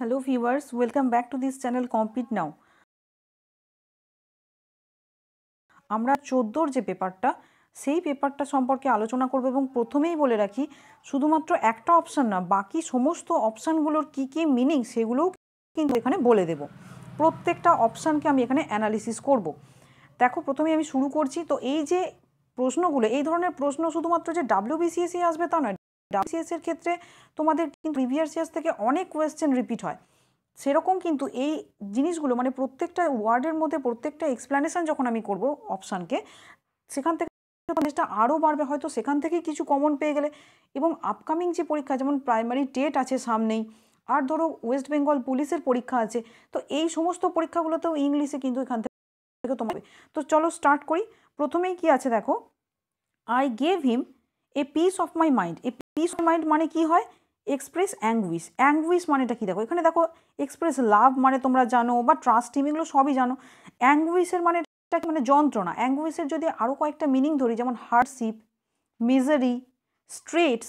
hello viewers welcome back to this channel compete now আমরা চোদ্দোর যে পেপারটা সেই পেপারটা সম্পর্কে আলোচনা করব এবং প্রথমেই বলে রাখি শুধুমাত্র একটা অপশান না বাকি সমস্ত অপশানগুলোর কি কি মিনিং সেগুলোও কিন্তু এখানে বলে দেব প্রত্যেকটা অপশানকে আমি এখানে অ্যানালিসিস করব দেখো প্রথমে আমি শুরু করছি তো এই যে প্রশ্নগুলো এই ধরনের প্রশ্ন শুধুমাত্র যে ডাব্লিউবিসিএসি আসবে তা নয় ডাব্লিউসিএস এর ক্ষেত্রে তোমাদের কিন্তু প্রিভিয়াস ইয়ার্স থেকে অনেক কোয়েশ্চেন রিপিট হয় সেরকম কিন্তু এই জিনিসগুলো মানে প্রত্যেকটা ওয়ার্ডের মধ্যে প্রত্যেকটা এক্সপ্লানেশন যখন আমি করব অপশানকে সেখান থেকে জিনিসটা আরও বাড়বে হয়তো সেখান থেকেই কিছু কমন পেয়ে গেলে এবং আপকামিং যে পরীক্ষা যেমন প্রাইমারি টেট আছে সামনেই আর ধরো ওয়েস্ট বেঙ্গল পুলিশের পরীক্ষা আছে তো এই সমস্ত পরীক্ষাগুলোতেও ইংলিশে কিন্তু এখান থেকে তোমার তো চলো স্টার্ট করি প্রথমেই কি আছে দেখো I gave him a piece of my mind a piece of mind মানে কি হয় এক্সপ্রেস অ্যাঙ্গুইস অ্যাঙ্গুইস মানেটা কী দেখো এখানে দেখো এক্সপ্রেস লাভ মানে তোমরা জানো বা ট্রাস্টিং এগুলো সবই জানো অ্যাংগুইসের মানে মানে যন্ত্রণা অ্যাঙ্গুইসের যদি আরও কয়েকটা মিনিং ধরি যেমন hardship misery straits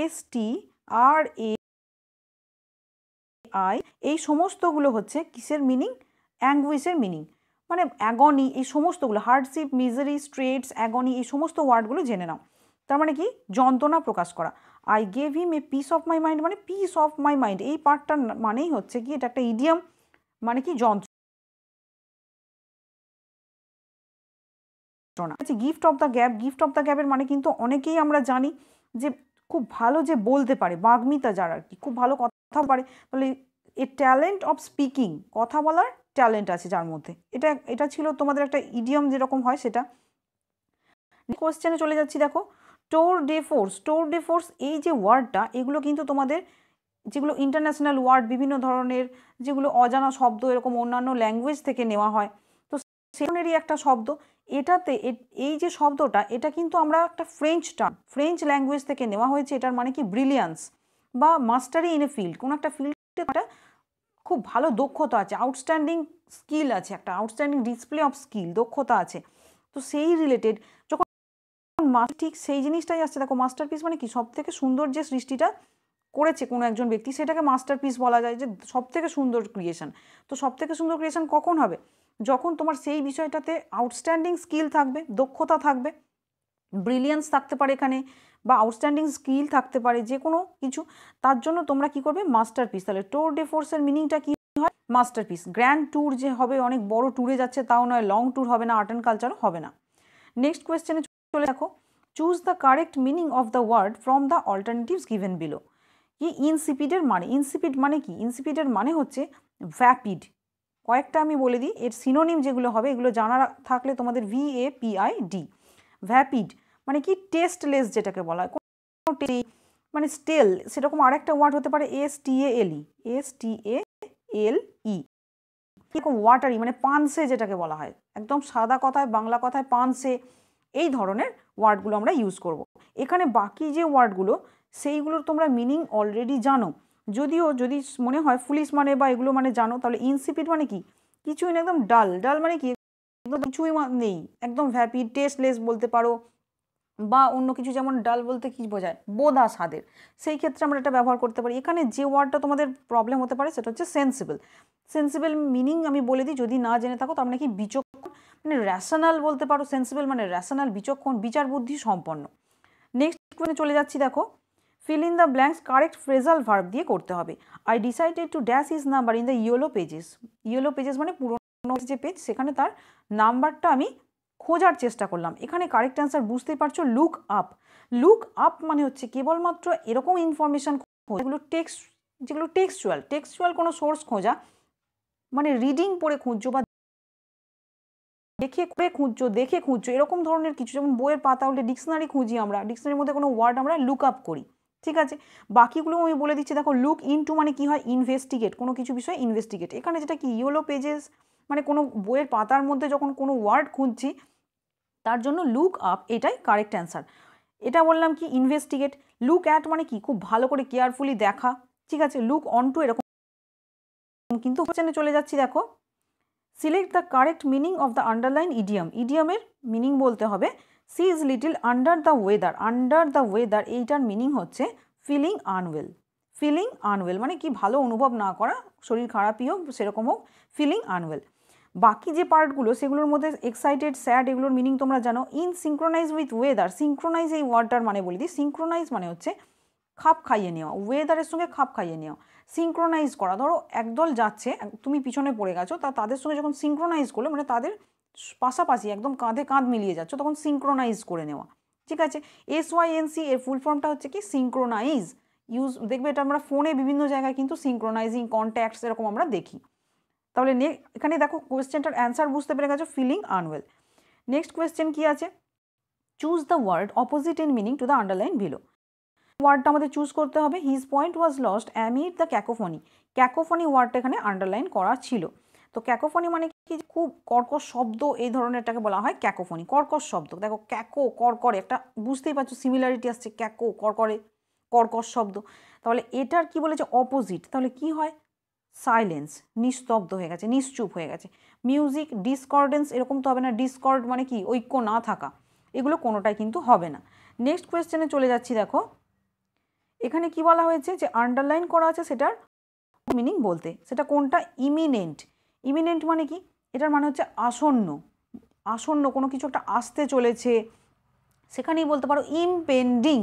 S T R A I এই সমস্তগুলো হচ্ছে কিসের মিনিং অ্যাঙ্গুইসের মিনিং মানে অ্যাগনি এই সমস্তগুলো হার্ডশিপ মিজারি স্ট্রেটস অ্যাগনি এই সমস্ত ওয়ার্ডগুলো জেনে নাও তার মানে কি যন্ত্রণা প্রকাশ করা I gave him a piece of my mind মানে পিস অফ মাই মাইন্ড এই পার্টটার মানেই হচ্ছে কি এটা একটা ইডিয়াম মানে কি যন্ত্র আচ্ছা gift of the gap gift of the গ্যাপের মানে কিন্তু অনেকেই আমরা জানি যে খুব ভালো যে বলতে পারে বাগ্মিতা যারা আর কি খুব ভালো কথা পারে তাহলে এ ট্যালেন্ট অফ স্পিকিং কথা বলার ট্যালেন্ট আছে যার মধ্যে এটা এটা ছিল তোমাদের একটা ইডিয়াম যেরকম হয় সেটা কোশ্চেনে চলে যাচ্ছি দেখো store day force store day force এই যে ওয়ার্ডটা এগুলো কিন্তু তোমাদের যেগুলো ইন্টারন্যাশনাল ওয়ার্ড বিভিন্ন ধরনের যেগুলো অজানা শব্দ এরকম অন্যান্য ল্যাঙ্গুয়েজ থেকে নেওয়া হয় তো সেখানেরই একটা শব্দ এটাতে এই যে শব্দটা এটা কিন্তু আমরা একটা ফ্রেঞ্চ টার্ম ফ্রেঞ্চ ল্যাঙ্গুয়েজ থেকে নেওয়া হয়েছে এটার মানে কি ব্রিলিয়ান্স বা মাস্টারি ইন এ ফিল্ড কোনো একটা ফিল্ডে একটা খুব ভালো দক্ষতা আছে আউটস্ট্যান্ডিং স্কিল আছে একটা আউটস্ট্যান্ডিং ডিসপ্লে অফ স্কিল দক্ষতা আছে তো সেই রিলেটেড ঠিক সেই জিনিসটাই আসছে দেখো মাস্টারপিস মানে কি সব থেকে সুন্দর যে সৃষ্টিটা করেছে কোনো একজন ব্যক্তি সেটাকে মাস্টারপিস বলা যায় যে সব থেকে সুন্দর ক্রিয়েশন তো সব থেকে সুন্দর ক্রিয়েশন কখন হবে যখন তোমার সেই বিষয়টাতে আউটস্ট্যান্ডিং স্কিল থাকবে দক্ষতা থাকবে ব্রিলিয়ান্স থাকতে পারে এখানে বা আউটস্ট্যান্ডিং স্কিল থাকতে পারে যে কোনো কিছু তার জন্য তোমরা কি করবে মাস্টারপিস তাহলে টোর ডে ফোর্সের মিনিংটা কি হয় মাস্টারপিস গ্র্যান্ড ট্যুর যে হবে অনেক বড় ট্যুরে যাচ্ছে তাও নয় লং ট্যুর হবে না আর্ট অ্যান্ড কালচারও হবে না নেক্সট কোয়েশ্চেনে দেখো choose the correct meaning of the word from the alternatives given below কি ইনসিপিডের মানে ইনসিপিড মানে কি ইনসিপিডের মানে হচ্ছে ভ্যাপিড কয়েকটা আমি বলে দিই এর সিনোনিম যেগুলো হবে এগুলো জানা থাকলে তোমাদের V A P I D vapid মানে কি টেস্টলেস যেটাকে বলা হয় মানে স্টেল সেরকম আরেকটা ওয়ার্ড হতে পারে এস টি এ এল ই এস টি এ এল ই এরকম ওয়াটারি মানে পানসে যেটাকে বলা হয় একদম সাদা কথায় বাংলা কথায় পানসে এই ধরনের ওয়ার্ডগুলো আমরা ইউজ করব। এখানে বাকি যে ওয়ার্ডগুলো সেইগুলোর তোমরা মিনিং অলরেডি জানো যদিও যদি মনে হয় ফুলিশ মানে বা এগুলো মানে জানো তাহলে ইনসিপিড মানে কি কিছুই না একদম ডাল ডাল মানে কি একদম কিছুই নেই একদম ভ্যাপি টেস্টলেস বলতে পারো বা অন্য কিছু যেমন ডাল বলতে কি বোঝায় বোদা স্বাদের সেই ক্ষেত্রে আমরা এটা ব্যবহার করতে পারি এখানে যে ওয়ার্ডটা তোমাদের প্রবলেম হতে পারে সেটা হচ্ছে সেন্সিবল সেন্সিবল মিনিং আমি বলে দিই যদি না জেনে থাকো তার মানে কি বিচক মানে র্যাশনাল বলতে পারো সেন্সিবল মানে র্যাশনাল বিচক্ষণ বিচার বুদ্ধি সম্পন্ন নেক্সট কোয়েনে চলে যাচ্ছি দেখো fill in the blanks correct phrasal verb দিয়ে করতে হবে I decided to dash is number in the yellow pages yellow pages মানে পুরোনো যে পেজ সেখানে তার নাম্বারটা আমি খোঁজার চেষ্টা করলাম এখানে কারেক্ট অ্যান্সার বুঝতেই পারছো লুক আপ লুক আপ মানে হচ্ছে কেবলমাত্র এরকম ইনফরমেশান যেগুলো টেক্সট যেগুলো টেক্সচুয়াল টেক্সচুয়াল কোনো সোর্স খোঁজা মানে রিডিং পড়ে খুঁজছো বা দেখে করে খুঁজছো দেখে খুঁজছো এরকম ধরনের কিছু যেমন বইয়ের পাতা উল্টে ডিকশনারি খুঁজি আমরা ডিকশনারির মধ্যে কোনো ওয়ার্ড আমরা লুক আপ করি ঠিক আছে বাকিগুলো আমি বলে দিচ্ছি দেখো লুক ইন টু মানে কি হয় ইনভেস্টিগেট কোনো কিছু বিষয়ে ইনভেস্টিগেট এখানে যেটা কি ইয়েলো পেজেস মানে কোনো বইয়ের পাতার মধ্যে যখন কোনো ওয়ার্ড খুঁজছি তার জন্য লুক আপ এটাই কারেক্ট অ্যান্সার এটা বললাম কি ইনভেস্টিগেট লুক অ্যাট মানে কি খুব ভালো করে কেয়ারফুলি দেখা ঠিক আছে লুক অন টু এরকম কিন্তু চলে যাচ্ছি দেখো select the correct meaning of the underline idiom ইডিয়ামের মিনিং বলতে হবে she is little under the weather under the weather এইটার মিনিং হচ্ছে ফিলিং আনওয়েল ফিলিং আনওয়েল মানে কি ভালো অনুভব না করা শরীর খারাপই হোক সেরকম হোক ফিলিং আনওয়েল বাকি যে পার্টগুলো সেগুলোর মধ্যে এক্সাইটেড স্যাড এগুলোর মিনিং তোমরা জানো in synchronize with weather synchronize এই ওয়ার্ডটার মানে বলে দিই সিঙ্ক্রোনাইজ মানে হচ্ছে খাপ খাইয়ে নেওয়া ওয়েদারের সঙ্গে খাপ খাইয়ে নেওয়া সিঙ্ক্রোনাইজ করা ধরো একদল যাচ্ছে তুমি পিছনে পড়ে গেছো তা তাদের সঙ্গে যখন সিঙ্ক্রোনাইজ করলে মানে তাদের পাশাপাশি একদম কাঁধে কাঁধ মিলিয়ে যাচ্ছ তখন সিঙ্ক্রোনাইজ করে নেওয়া ঠিক আছে এস ওয়াই এন সি এর ফুল ফর্মটা হচ্ছে কি সিঙ্ক্রোনাইজ ইউজ দেখবে এটা আমরা ফোনে বিভিন্ন জায়গায় কিন্তু সিঙ্ক্রোনাইজিং কন্ট্যাক্টস এরকম আমরা দেখি তাহলে নে এখানে দেখো কোয়েশ্চেনটার অ্যান্সার বুঝতে পেরে গেছো ফিলিং আনওয়েল নেক্সট কোয়েশ্চেন কী আছে choose the word opposite in meaning to the underline below ওয়ার্ডটা আমাদের চুজ করতে হবে his point was lost amid the cacophony cacophony ওয়ার্ডটা এখানে আন্ডারলাইন করা ছিল তো ক্যাকোফনি মানে কি খুব কর্কশ শব্দ এই ধরনেরটাকে বলা হয় ক্যাকোফনি কর্কশ শব্দ দেখো ক্যাকো করকরে একটা বুঝতেই পারছো সিমিলারিটি আসছে ক্যাকো করকরে কর্কশ শব্দ তাহলে এটার কি বলেছে অপোজিট তাহলে কি হয় সাইলেন্স নিস্তব্ধ হয়ে গেছে নিশ্চুপ হয়ে গেছে মিউজিক ডিসকর্ডেন্স এরকম তো হবে না ডিসকর্ড মানে কি ঐক্য না থাকা এগুলো কোনোটাই কিন্তু হবে না নেক্সট কোয়েশ্চেনে চলে যাচ্ছি দেখো এখানে কি বলা হয়েছে যে আন্ডারলাইন করা আছে সেটার মিনিং বলতে সেটা কোনটা ইমিনেন্ট ইমিনেন্ট মানে কি এটার মানে হচ্ছে আসন্ন আসন্ন কোনো কিছু একটা আসতে চলেছে সেখানেই বলতে পারো ইমপেন্ডিং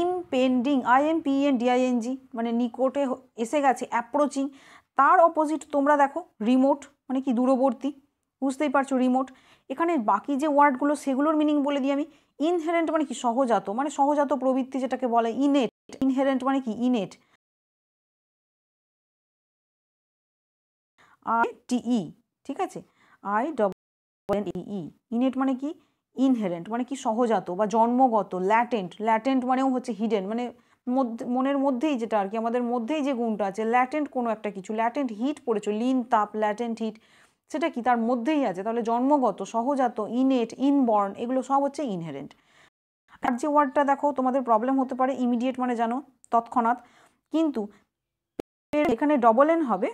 ইমপেন্ডিং আইএমপিএন ডিআইএনজি মানে নিকটে এসে গেছে অ্যাপ্রোচিং তার অপোজিট তোমরা দেখো রিমোট মানে কি দূরবর্তী বুঝতেই পারছো রিমোট এখানে বাকি যে ওয়ার্ডগুলো সেগুলোর মিনিং বলে দিই আমি ইনহেরেন্ট মানে কি সহজাত মানে সহজাত প্রবৃত্তি যেটাকে বলে ইনেট ইনহেরেন্ট মানে কি ইনেট টি ই ঠিক আছে আই ডবল ই ইনেট মানে কি ইনহেরেন্ট মানে কি সহজাত বা জন্মগত ল্যাটেন্ট ল্যাটেন্ট মানেও হচ্ছে হিডেন মানে মনের মধ্যেই যেটা আর কি আমাদের মধ্যেই যে গুণটা আছে ল্যাটেন্ট কোনো একটা কিছু ল্যাটেন্ট হিট পড়েছো লিন তাপ ল্যাটেন্ট হিট সেটা কি তার মধ্যেই আছে তাহলে জন্মগত সহজাত ইনেট ইনবর্ন এগুলো সব হচ্ছে ইনহেরেন্ট আর যে ওয়ার্ডটা দেখো তোমাদের প্রবলেম হতে পারে ইমিডিয়েট মানে জানো তৎক্ষণাৎ কিন্তু এখানে ডবল এন হবে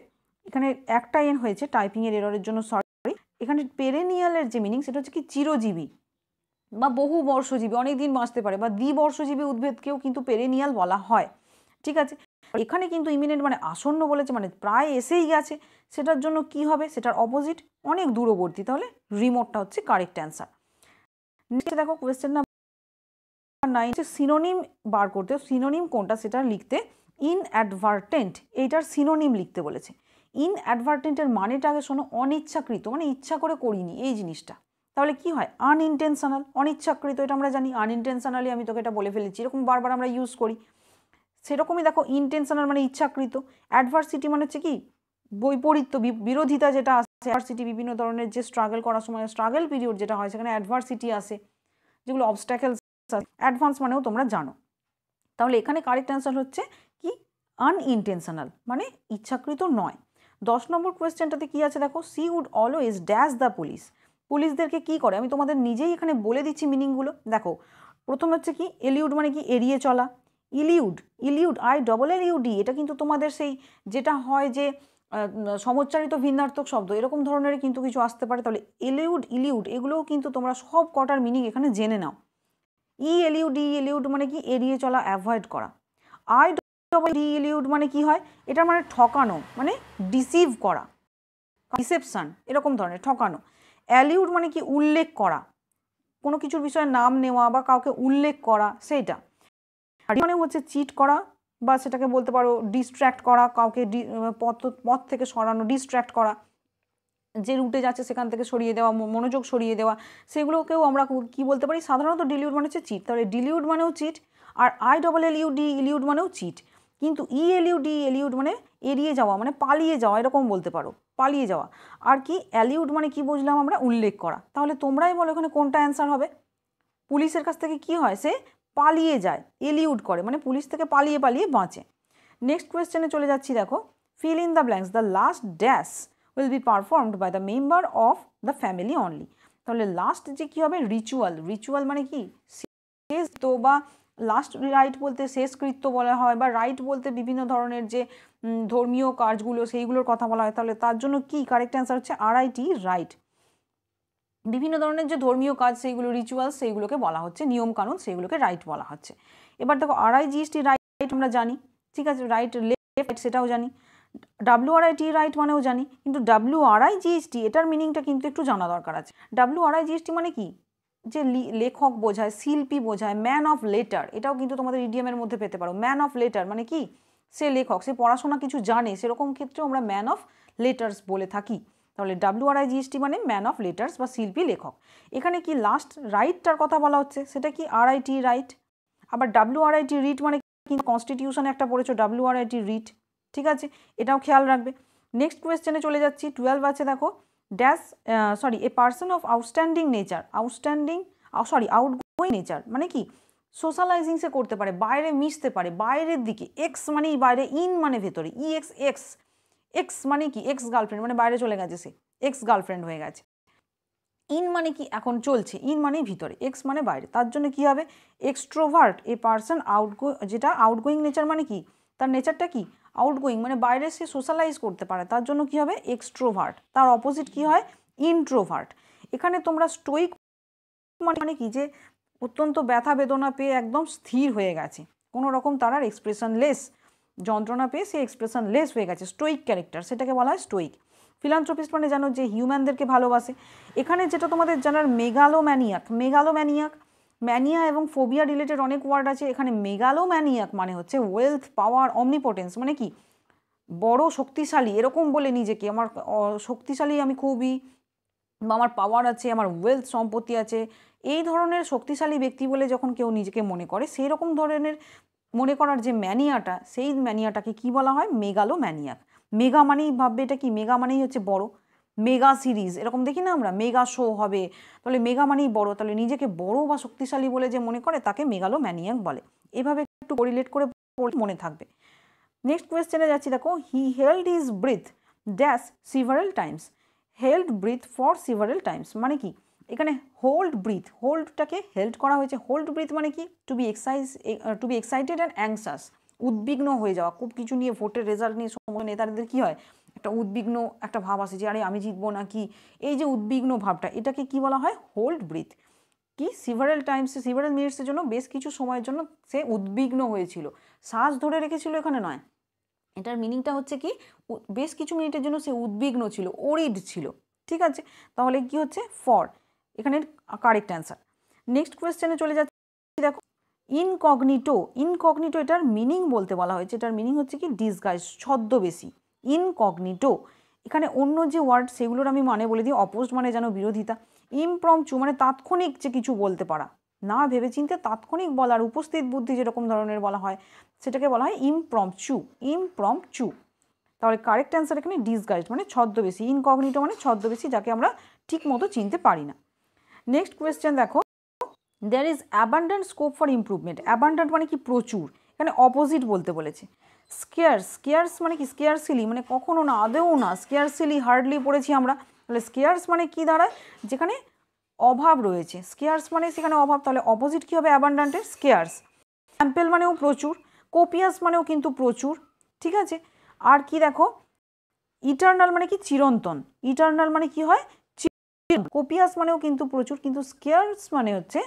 এখানে একটা এন হয়েছে টাইপিংয়ের এরের জন্য সরি এখানে পেরেনিয়ালের যে মিনিং সেটা হচ্ছে কি চিরজীবী বা বহু বর্ষজীবী অনেক দিন বাঁচতে পারে বা দ্বিবর্ষজীবী উদ্ভিদকেও কিন্তু পেরেনিয়াল বলা হয় ঠিক আছে এখানে কিন্তু ইমিনেন্ট মানে আসন্ন বলেছে মানে প্রায় এসেই গেছে সেটার জন্য কি হবে সেটার অপোজিট অনেক দূরবর্তী তাহলে রিমোটটা হচ্ছে কারেক্ট অ্যান্সার নেক্সট দেখো কোয়েশ্চেন নাইন সিনোনিম বার করতে সিনোনিম কোনটা সেটা লিখতে ইনঅ্যাডভার্টেন্ট এইটার সিনোনিম লিখতে বলেছে ইনঅ্যাডভার্টেন্টের মানেটা আগে শোনো অনিচ্ছাকৃত মানে ইচ্ছা করে করিনি এই জিনিসটা তাহলে কি হয় আনইনটেনশনাল অনিচ্ছাকৃত এটা আমরা জানি আনইনটেনশনালি আমি তোকে এটা বলে ফেলেছি এরকম বারবার আমরা ইউজ করি সেরকমই দেখো ইনটেনশনাল মানে ইচ্ছাকৃত অ্যাডভার্সিটি মানে হচ্ছে কি বৈপরীত্য বিরোধিতা যেটা আসে অ্যাডভার্সিটি বিভিন্ন ধরনের যে স্ট্রাগল করার সময় স্ট্রাগল পিরিয়ড যেটা হয় সেখানে অ্যাডভার্সিটি আসে যেগুলো অবস্ট্যাকেলস অ্যাডভান্স মানেও তোমরা জানো তাহলে এখানে কারেক্ট অ্যান্সার হচ্ছে কি আনইনটেনশনাল মানে ইচ্ছাকৃত নয় দশ নম্বর কোয়েশ্চেনটাতে কী আছে দেখো she would always dash the police পুলিশদেরকে কি করে আমি তোমাদের নিজেই এখানে বলে দিচ্ছি মিনিংগুলো দেখো প্রথম হচ্ছে কি এলিউড মানে কি এড়িয়ে চলা elude elude I double L U D এটা কিন্তু তোমাদের সেই যেটা হয় যে সমচ্চারিত ভিন্নার্থক শব্দ এরকম ধরনের কিন্তু কিছু আসতে পারে তাহলে এলিউড ইলিউড এগুলোও কিন্তু তোমরা সব কটার মিনিং এখানে জেনে নাও ইএলইউ e এলিউড e মানে কি এড়িয়ে চলা অ্যাভয়েড করা আই ডবল এলিউড মানে কি হয় এটা মানে ঠকানো মানে ডিসিভ করা ডিসেপশান এরকম ধরনের ঠকানো অ্যালিউড মানে কি উল্লেখ করা কোনো কিছুর বিষয়ে নাম নেওয়া বা কাউকে উল্লেখ করা সেইটা মানে হচ্ছে চিট করা বা সেটাকে বলতে পারো ডিস্ট্র্যাক্ট করা কাউকে পথ পথ থেকে সরানো ডিস্ট্র্যাক্ট করা যে রুটে যাচ্ছে সেখান থেকে সরিয়ে দেওয়া মনোযোগ সরিয়ে দেওয়া সেগুলোকেও আমরা কি বলতে পারি সাধারণত ডিলিউড মানে হচ্ছে চিট তাহলে ডিলিউড মানেও চিট আর I double L U D illude মানেও চিট কিন্তু ই এলিউ ডি এলিউড মানে এড়িয়ে যাওয়া মানে পালিয়ে যাওয়া এরকম বলতে পারো পালিয়ে যাওয়া আর কি অ্যালিউড মানে কি বুঝলাম আমরা উল্লেখ করা তাহলে তোমরাই বলো এখানে কোনটা অ্যান্সার হবে পুলিশের কাছ থেকে কি হয় সে পালিয়ে যায় এলিউড করে মানে পুলিশ থেকে পালিয়ে পালিয়ে বাঁচে নেক্সট কোয়েশ্চেনে চলে যাচ্ছি দেখো fill in the blanks the last dash will be performed by the member of the family only তাহলে লাস্ট যে কী হবে রিচুয়াল রিচুয়াল মানে কি শেষ তো বা লাস্ট রাইট বলতে শেষকৃত্য বলা হয় বা রাইট বলতে বিভিন্ন ধরনের যে ধর্মীয় কাজগুলো সেইগুলোর কথা বলা হয় তাহলে তার জন্য কি কারেক্ট অ্যান্সার হচ্ছে আরআইটি রাইট বিভিন্ন ধরনের যে ধর্মীয় কাজ সেইগুলো রিচুয়াল সেইগুলোকে বলা হচ্ছে নিয়মকানুন সেইগুলোকে রাইট বলা হচ্ছে এবার দেখো আরআইজিএসটি রাইট আমরা জানি ঠিক আছে রাইট লেফট সেটাও জানি ডাব্লিউআরআইটি রাইট মানেও জানি কিন্তু ডাব্লিউআরআই জিএসটি এটার মিনিংটা কিন্তু একটু জানা দরকার আছে ডাব্লিউআরআই জিএসটি মানে কি যে লেখক বোঝায় শিল্পী বোঝায় ম্যান অফ লেটার এটাও কিন্তু তোমাদের ইডিএমের মধ্যে পেতে পারো ম্যান অফ লেটার মানে কি সে লেখক সে পড়াশোনা কিছু জানে সেরকম ক্ষেত্রে আমরা ম্যান অফ লেটার্স বলে থাকি তাহলে ডাব্লিউআরআই জিএসটি মানে ম্যান অফ লেটার্স বা শিল্পী লেখক এখানে কি লাস্ট রাইটটার কথা বলা হচ্ছে সেটা কি আরআইটি রাইট আবার ডাব্লিউআরআইটি রিট মানে কিন্তু কনস্টিটিউশন একটা পড়েছো ডাব্লিউআরআইটি রিট ঠিক আছে এটাও খেয়াল রাখবে নেক্সট কোয়েশ্চেনে চলে যাচ্ছি টুয়েলভ আছে দেখো dash sorry a person of outstanding nature outstanding sorry outgoing nature মানে কি সোশ্যালাইজিং সে করতে পারে বাইরে মিশতে পারে বাইরের দিকে এক্স মানে বাইরে ইন মানে ভেতরে ই এক্স এক্স এক্স মানে কি এক্স গার্লফ্রেন্ড মানে বাইরে চলে গেছে সে এক্স গার্লফ্রেন্ড হয়ে গেছে ইন মানে কি এখন চলছে ইন মানে ভিতরে এক্স মানে বাইরে তার জন্য কি হবে এক্সট্রোভার্ট এ পার্সন আউটগো যেটা আউটগোয়িং নেচার মানে কি তার নেচারটা কি আউটগোয়িং মানে বাইরে সে সোশ্যালাইজ করতে পারে তার জন্য কি হবে এক্সট্রোভার্ট তার অপোজিট কি হয় ইন্ট্রোভার্ট এখানে তোমরা স্টোইক মানে, মানে কি যে অত্যন্ত ব্যথা বেদনা পেয়ে একদম স্থির হয়ে গেছে কোনো রকম তার আর এক্সপ্রেশনলেস যন্ত্রণা পেয়ে সে এক্সপ্রেশনলেস হয়ে গেছে স্টোইক ক্যারেক্টার সেটাকে বলা হয় স্টোইক ফিলান্থ্রোপিস্ট মানে জানো যে হিউম্যানদেরকে ভালোবাসে এখানে যেটা তোমাদের জানার মেগালোম্যানিয়াক মেগালোম্যানিয়াক ম্যানিয়া এবং ফোবিয়া রিলেটেড অনেক ওয়ার্ড আছে এখানে ম্যানিয়াক মানে হচ্ছে ওয়েলথ পাওয়ার অমনিপোর্টেন্স মানে কি বড় শক্তিশালী এরকম বলে নিজেকে আমার শক্তিশালী আমি খুবই বা আমার পাওয়ার আছে আমার ওয়েলথ সম্পত্তি আছে এই ধরনের শক্তিশালী ব্যক্তি বলে যখন কেউ নিজেকে মনে করে সেই রকম ধরনের মনে করার যে ম্যানিয়াটা সেই ম্যানিয়াটাকে কি বলা হয় মেগালো ম্যানিয়াক মেগা মানেই ভাববে এটা কি মেগা মানেই হচ্ছে বড় মেগা সিরিজ এরকম দেখি না আমরা মেগা শো হবে তাহলে মেগা মানেই বড় তাহলে নিজেকে বড় বা শক্তিশালী বলে যে মনে করে তাকে মেগালো ম্যানিয়াক বলে এভাবে একটু রিলেট করে মনে থাকবে নেক্সট কোয়েশ্চেনে যাচ্ছি দেখো he held is breath dash several times held breath for several times মানে কি এখানে হোল্ড ব্রিথ হোল্ডটাকে হেল্ড করা হয়েছে হোল্ড ব্রিথ মানে কি to be excise to be excited and anxious উদ্বিগ্ন হয়ে যাওয়া খুব কিছু নিয়ে ভোটের রেজাল্ট নিয়ে সময় নেতাদের কী হয় একটা উদ্বিগ্ন একটা ভাব আসে যে আরে আমি জিতবো না কি এই যে উদ্বিগ্ন ভাবটা এটাকে কি বলা হয় হোল্ড ব্রিথ কি সিভারেল টাইমসে সিভারেল মিনিটসের জন্য বেশ কিছু সময়ের জন্য সে উদ্বিগ্ন হয়েছিল শ্বাস ধরে রেখেছিল এখানে নয় এটার মিনিংটা হচ্ছে কি বেশ কিছু মিনিটের জন্য সে উদ্বিগ্ন ছিল ওরিড ছিল ঠিক আছে তাহলে কি হচ্ছে ফর এখানে কারেক্ট অ্যান্সার নেক্সট কোয়েশ্চেনে চলে যাচ্ছে দেখো ইনকগনিটো ইনকগনিটো এটার মিনিং বলতে বলা হয়েছে এটার মিনিং হচ্ছে কি ডিসগাইজ ছদ্মবেশী ইনকগনিটো এখানে অন্য যে ওয়ার্ড সেগুলোর আমি মানে বলে দিই অপোজ মানে যেন বিরোধিতা চু মানে তাৎক্ষণিক যে কিছু বলতে পারা না ভেবে চিনতে তাৎক্ষণিক বলার উপস্থিত বুদ্ধি যেরকম ধরনের বলা হয় সেটাকে বলা হয় ইমপ্রম চু তাহলে কারেক্ট অ্যান্সার এখানে ডিসগাইজড মানে ছদ্মবেশী ইনকগনিটো মানে ছদ্মবেশি যাকে আমরা ঠিক মতো চিনতে পারি না নেক্সট কোয়েশ্চেন দেখো there is abundant scope for improvement abundant মানে কি প্রচুর এখানে অপোজিট বলতে বলেছে স্কেয়ার্স স্কেয়ার্স মানে কি সিলি মানে কখনো না আদেও না সিলি হার্ডলি পড়েছি আমরা তাহলে স্কেয়ার্স মানে কি দাঁড়ায় যেখানে অভাব রয়েছে স্কেয়ার্স মানে সেখানে অভাব তাহলে অপোজিট কী হবে অ্যাবান্ডান্টের স্কেয়ার্স স্যাম্পেল মানেও প্রচুর কোপিয়াস মানেও কিন্তু প্রচুর ঠিক আছে আর কি দেখো ইটার্নাল মানে কি চিরন্তন ইটার্নাল মানে কি হয় কোপিয়াস মানেও কিন্তু প্রচুর কিন্তু স্কেয়ার্স মানে হচ্ছে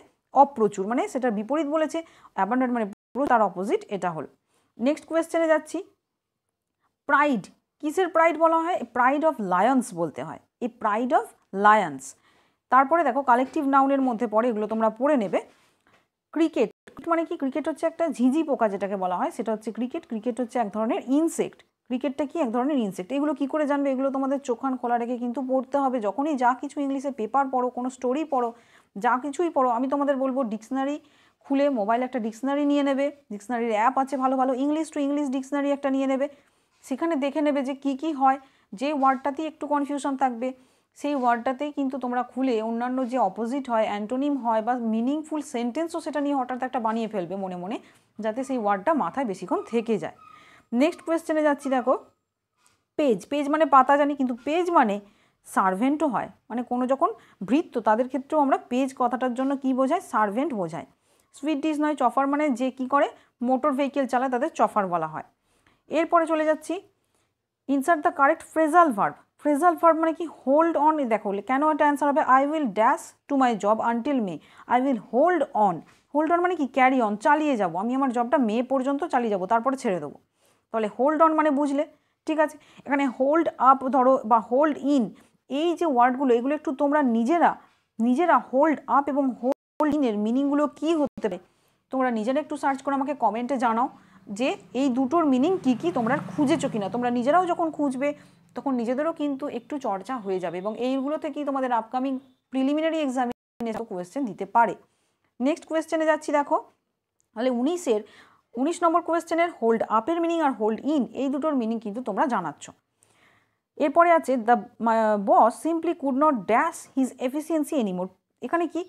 অপ্রচুর মানে সেটার বিপরীত বলেছে অ্যাবান্ডান্ট মানে তার অপোজিট এটা হলো নেক্সট কোয়েশ্চেনে যাচ্ছি প্রাইড কিসের প্রাইড বলা হয় প্রাইড অফ লায়ন্স বলতে হয় এ প্রাইড অফ লায়ন্স তারপরে দেখো কালেকটিভ নাউনের মধ্যে পড়ে এগুলো তোমরা পড়ে নেবে ক্রিকেট মানে কি ক্রিকেট হচ্ছে একটা ঝিঝি পোকা যেটাকে বলা হয় সেটা হচ্ছে ক্রিকেট ক্রিকেট হচ্ছে এক ধরনের ইনসেক্ট ক্রিকেটটা কি এক ধরনের ইনসেক্ট এগুলো কি করে জানবে এগুলো তোমাদের চোখান খোলা রেখে কিন্তু পড়তে হবে যখনই যা কিছু ইংলিশে পেপার পড়ো কোনো স্টোরি পড়ো যা কিছুই পড়ো আমি তোমাদের বলবো ডিকশনারি খুলে মোবাইল একটা ডিকশনারি নিয়ে নেবে ডিকশনারির অ্যাপ আছে ভালো ভালো ইংলিশ টু ইংলিশ ডিকশনারি একটা নিয়ে নেবে সেখানে দেখে নেবে যে কি কি হয় যে ওয়ার্ডটাতেই একটু কনফিউশন থাকবে সেই ওয়ার্ডটাতেই কিন্তু তোমরা খুলে অন্যান্য যে অপোজিট হয় অ্যান্টোনিম হয় বা মিনিংফুল সেন্টেন্সও সেটা নিয়ে হঠাৎ একটা বানিয়ে ফেলবে মনে মনে যাতে সেই ওয়ার্ডটা মাথায় বেশিক্ষণ থেকে যায় নেক্সট কোয়েশ্চেনে যাচ্ছি দেখো পেজ পেজ মানে পাতা জানি কিন্তু পেজ মানে সার্ভেন্টও হয় মানে কোনো যখন বৃত্ত তাদের ক্ষেত্রেও আমরা পেজ কথাটার জন্য কি বোঝায় সার্ভেন্ট বোঝায় সুইট ডিশ নয় চফার মানে যে কি করে মোটর ভেহিকেল চালায় তাদের চফার বলা হয় এরপরে চলে যাচ্ছি insert the correct phrasal verb phrasal verb মানে কি হোল্ড অন দেখো কেন এটা অ্যান্সার হবে I will dash to my job until May I will hold on hold on মানে কি ক্যারি অন চালিয়ে যাব আমি আমার জবটা মে পর্যন্ত চালিয়ে যাব তারপরে ছেড়ে দেবো তাহলে হোল্ড অন মানে বুঝলে ঠিক আছে এখানে হোল্ড আপ ধরো বা হোল্ড ইন এই যে ওয়ার্ডগুলো এগুলো একটু তোমরা নিজেরা নিজেরা হোল্ড আপ এবং হোল্ডিংয়ের মিনিংগুলো কি হতে পারে তোমরা নিজেরা একটু সার্চ করে আমাকে কমেন্টে জানাও যে এই দুটোর মিনিং কি কি তোমরা খুঁজেছো কিনা তোমরা নিজেরাও যখন খুঁজবে তখন নিজেদেরও কিন্তু একটু চর্চা হয়ে যাবে এবং এইগুলো থেকেই তোমাদের আপকামিং প্রিলিমিনারি এক্সামিনে কোয়েশ্চেন দিতে পারে নেক্সট কোয়েশ্চেনে যাচ্ছি দেখো তাহলে উনিশের উনিশ নম্বর কোয়েশ্চেনের হোল্ড আপের মিনিং আর হোল্ড ইন এই দুটোর মিনিং কিন্তু তোমরা জানাচ্ছ এরপরে আছে the boss simply could not dash his efficiency anymore এখানে কি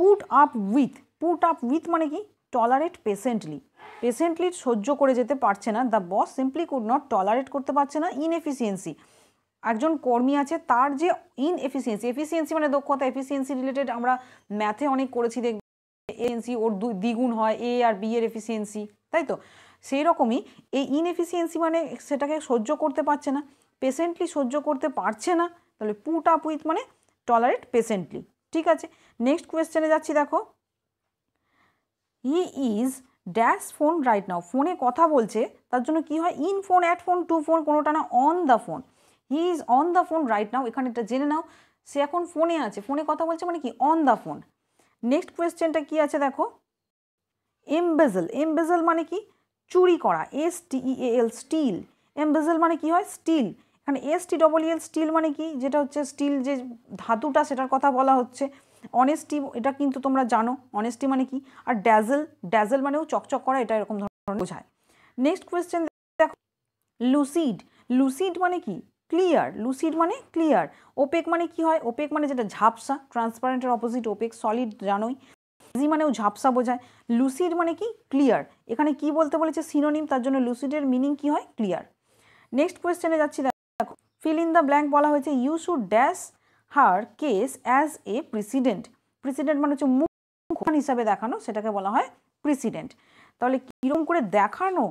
put up with put up with মানে কি টলারেট পেশেন্টলি পেশেন্টলি সহ্য করে যেতে পারছে না the boss simply could not tolerate করতে পারছে না ইনএফিসিয়েন্সি একজন কর্মী আছে তার যে ইনএফিসিয়েন্সি এফিসিয়েন্সি মানে দক্ষতা এফিসিয়েন্সি রিলেটেড আমরা ম্যাথে অনেক করেছি দেখব এফিসিয়েন্সি ওর দ্বিগুণ হয় এ আর বি এর এফিসিয়েন্সি তাই তো সেই রকমই এই ইনএফিসিয়েন্সি মানে সেটাকে সহ্য করতে পারছে না পেশেন্টলি সহ্য করতে পারছে না তাহলে পুট আপ উইথ মানে টলারেট পেশেন্টলি ঠিক আছে নেক্সট কোয়েশ্চেনে যাচ্ছি দেখো he is dash phone right now ফোনে কথা বলছে তার জন্য কি হয় in phone at phone to phone কোনোটা না on the phone he is on the phone right now এখানে এটা জেনে নাও সে এখন ফোনে আছে ফোনে কথা বলছে মানে কি অন দ্য ফোন নেক্সট কোয়েশ্চেনটা কি আছে দেখো এমবেজেল এমবেজেল মানে কি চুরি করা এস টিই এল স্টিল এমবেজেল মানে কি হয় স্টিল এখানে S T double L still মানে কি যেটা হচ্ছে স্টিল যে ধাতুটা সেটার কথা বলা হচ্ছে অনেস্টি এটা কিন্তু তোমরা জানো অনেস্টি মানে কি আর ড্যাজেল ড্যাজেল মানেও চকচক করা এটা এরকম ধরনের বোঝায় নেক্সট কোয়েশ্চেন দেখো লুসিড লুসিড মানে কি ক্লিয়ার লুসিড মানে ক্লিয়ার ওপেক মানে কি হয় ওপেক মানে যেটা ঝাপসা ট্রান্সপারেন্টের অপোজিট ওপেক সলিড জানোই জি মানেও ঝাপসা বোঝায় লুসিড মানে কি ক্লিয়ার এখানে কি বলতে বলেছে সিনোনিম তার জন্য লুসিডের মিনিং কি হয় ক্লিয়ার নেক্সট কোয়েশ্চেনে যাচ্ছি ফিল ইন দ্য ব্ল্যাঙ্ক বলা হয়েছে you should dash her case as a precedent precedent মানে হচ্ছে মুখ হিসাবে দেখানো সেটাকে বলা হয় প্রেসিডেন্ট তাহলে কীরকম করে দেখানো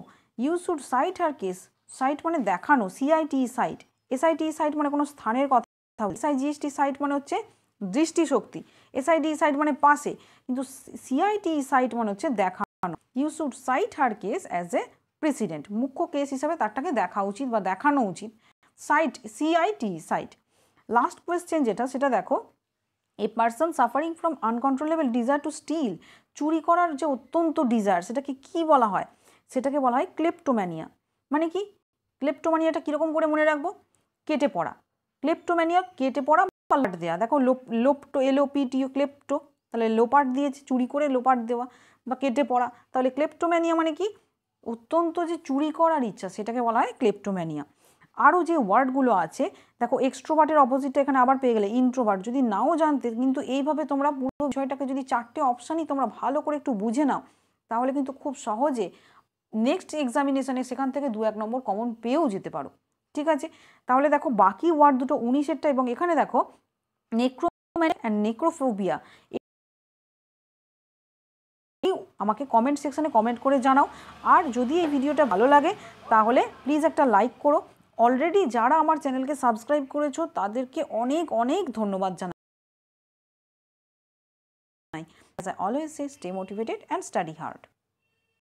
you should cite her case cite মানে দেখানো সিআইটি সাইট এসআইটি সাইট মানে কোনো স্থানের কথা এসআইজিএসটি সাইট মানে হচ্ছে দৃষ্টিশক্তি এসআইটি সাইট মানে পাশে কিন্তু সিআইটি সাইট মানে হচ্ছে দেখানো you should cite her case as a precedent মুখ্য কেস হিসাবে তারটাকে দেখা উচিত বা দেখানো উচিত cite CIT cite last question যেটা সেটা দেখো a person suffering from uncontrollable desire to steal চুরি করার যে অত্যন্ত ডিজায়ার সেটাকে কি বলা হয় সেটাকে বলা হয় ক্লেপ্টোম্যানিয়া মানে কি ক্লেপ্টোম্যানিয়াটা কীরকম করে মনে রাখবো কেটে পড়া ক্লেপ্টোম্যানিয়া কেটে পড়া পাল্লাট দেওয়া দেখো লোপ লোপটো এলোপিটিও ক্লেপ্টো তাহলে লোপাট দিয়েছে চুরি করে লোপাট দেওয়া বা কেটে পড়া তাহলে ক্লেপ্টোম্যানিয়া মানে কি অত্যন্ত যে চুরি করার ইচ্ছা সেটাকে বলা হয় ক্লেপ্টোম্যানিয়া আরও যে ওয়ার্ডগুলো আছে দেখো এক্সট্রোভার্টের অপোজিটটা এখানে আবার পেয়ে গেলে ইন্ট্রোভার্ট যদি নাও জানতে কিন্তু এইভাবে তোমরা পুরো বিষয়টাকে যদি চারটে অপশানই তোমরা ভালো করে একটু বুঝে নাও তাহলে কিন্তু খুব সহজে নেক্সট এক্সামিনেশানে সেখান থেকে দু এক নম্বর কমন পেয়েও যেতে পারো ঠিক আছে তাহলে দেখো বাকি ওয়ার্ড দুটো উনিশেরটা এবং এখানে দেখো নেক্রো অ্যান্ড নেক্রোফোবিয়া আমাকে কমেন্ট সেকশানে কমেন্ট করে জানাও আর যদি এই ভিডিওটা ভালো লাগে তাহলে প্লিজ একটা লাইক করো অলরেডি যারা আমার চ্যানেলকে সাবস্ক্রাইব করেছো তাদেরকে অনেক অনেক ধন্যবাদ জানাই As I always say, stay motivated and study hard.